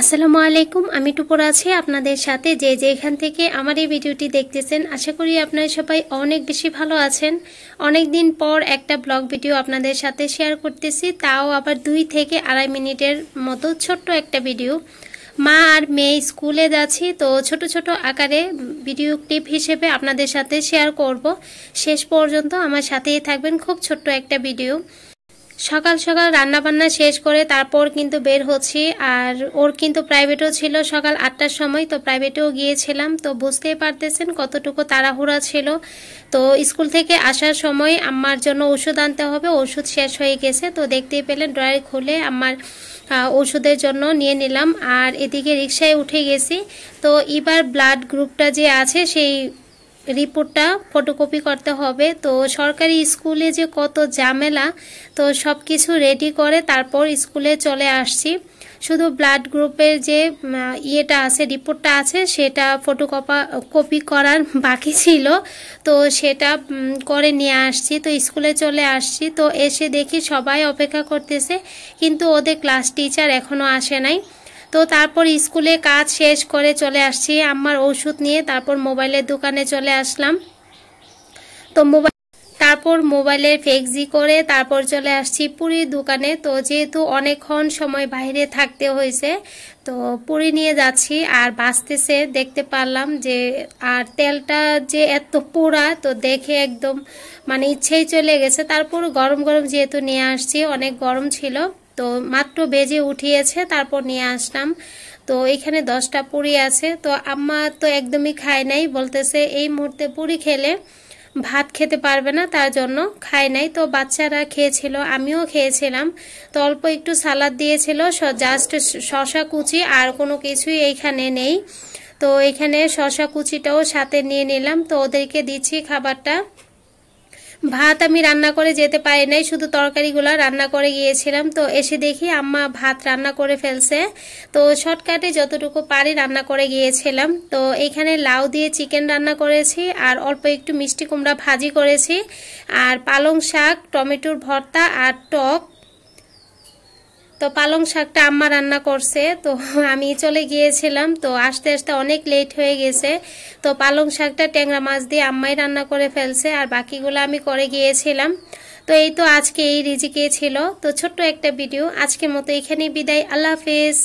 আসসালামু আলাইকুম আমি টুপুর আছি আপনাদের সাথে যে যেখান থেকে আমার এই ভিডিওটি দেখতেছেন আশা করি আপনারা সবাই অনেক বেশি ভালো আছেন অনেক দিন পর একটা ব্লগ ভিডিও আপনাদের সাথে শেয়ার করতেছি তাও আবার দুই থেকে আড়াই মিনিটের মতো ছোট্ট একটা ভিডিও মা আর মেয়ে স্কুলে যাচ্ছি তো ছোট ছোট আকারে ভিডিও ক্লিপ হিসেবে আপনাদের সাথে শেয়ার করব শেষ পর্যন্ত আমার সাথেই থাকবেন খুব ছোট্ট একটা ভিডিও সকাল সকাল রান্নাবান্না শেষ করে তারপর কিন্তু বের হচ্ছি আর ওর কিন্তু প্রাইভেটও ছিল সকাল আটটার সময় তো প্রাইভেটেও গিয়েছিলাম তো বুঝতেই পারতেছেন কতটুকু তাড়াহুড়া ছিল তো স্কুল থেকে আসার সময় আমার জন্য ওষুধ আনতে হবে ওষুধ শেষ হয়ে গেছে তো দেখতেই পেলেন ড্রয়ার খুলে আমার ওষুধের জন্য নিয়ে নিলাম আর এদিকে রিক্সায় উঠে গেছি তো এবার ব্লাড গ্রুপটা যে আছে সেই রিপোর্টটা ফটোকপি করতে হবে তো সরকারি স্কুলে যে কত ঝামেলা তো সব কিছু রেডি করে তারপর স্কুলে চলে আসছি শুধু ব্লাড গ্রুপের যে ইয়েটা আছে রিপোর্টটা আছে সেটা ফটোকপা কপি করার বাকি ছিল তো সেটা করে নিয়ে আসছি তো স্কুলে চলে আসছি তো এসে দেখি সবাই অপেক্ষা করতেছে কিন্তু ওদের ক্লাস টিচার এখনও আসে নাই তো তারপর স্কুলে কাজ শেষ করে চলে আসছি আমার ওষুধ নিয়ে তারপর মোবাইলের দোকানে চলে আসলাম তো মোবাইল তারপর মোবাইলে ফেক্সি করে তারপর চলে আসছি পুরীর দোকানে তো যেহেতু অনেকক্ষণ সময় বাইরে থাকতে হয়েছে তো পুরী নিয়ে যাচ্ছি আর বাঁচতেছে দেখতে পারলাম যে আর তেলটা যে এত পোড়া তো দেখে একদম মানে ইচ্ছেই চলে গেছে তারপর গরম গরম যেহেতু নিয়ে আসছি অনেক গরম ছিল তো মাত্র বেজে উঠিয়েছে তারপর নিয়ে আসলাম তো এখানে দশটা পুরি আছে তো আম্মা তো একদমই খায় নাই বলতেছে এই মুহূর্তে পুরি খেলে ভাত খেতে পারবে না তার জন্য খায় নাই তো বাচ্চারা খেয়েছিল আমিও খেয়েছিলাম তো অল্প একটু সালাদ দিয়েছিল জাস্ট শশা কুচি আর কোনো কিছুই এইখানে নেই তো এখানে শশা কুচিটাও সাথে নিয়ে নিলাম তো ওদেরকে দিচ্ছি খাবারটা ভাত আমি রান্না করে যেতে পারি নাই শুধু তরকারিগুলো রান্না করে গিয়েছিলাম তো এসে দেখি আম্মা ভাত রান্না করে ফেলছে তো শর্টকাটে যতটুকু পারি রান্না করে গিয়েছিলাম তো এখানে লাউ দিয়ে চিকেন রান্না করেছি আর অল্প একটু মিষ্টি কুমড়া ভাজি করেছি আর পালং শাক টমেটোর ভর্তা আর টক তো পালং শাকটা আম্মা রান্না করছে তো আমি চলে গিয়েছিলাম তো আসতে আসতে অনেক লেট হয়ে গেছে তো পালং শাকটা ট্যাংরা মাছ দিয়ে আম্মাই রান্না করে ফেলছে আর বাকিগুলো আমি করে গিয়েছিলাম তো এই তো আজকে এই রিজিকে ছিল তো ছোট্ট একটা ভিডিও আজকের মতো এখানেই বিদায় আল্লাহ হাফেজ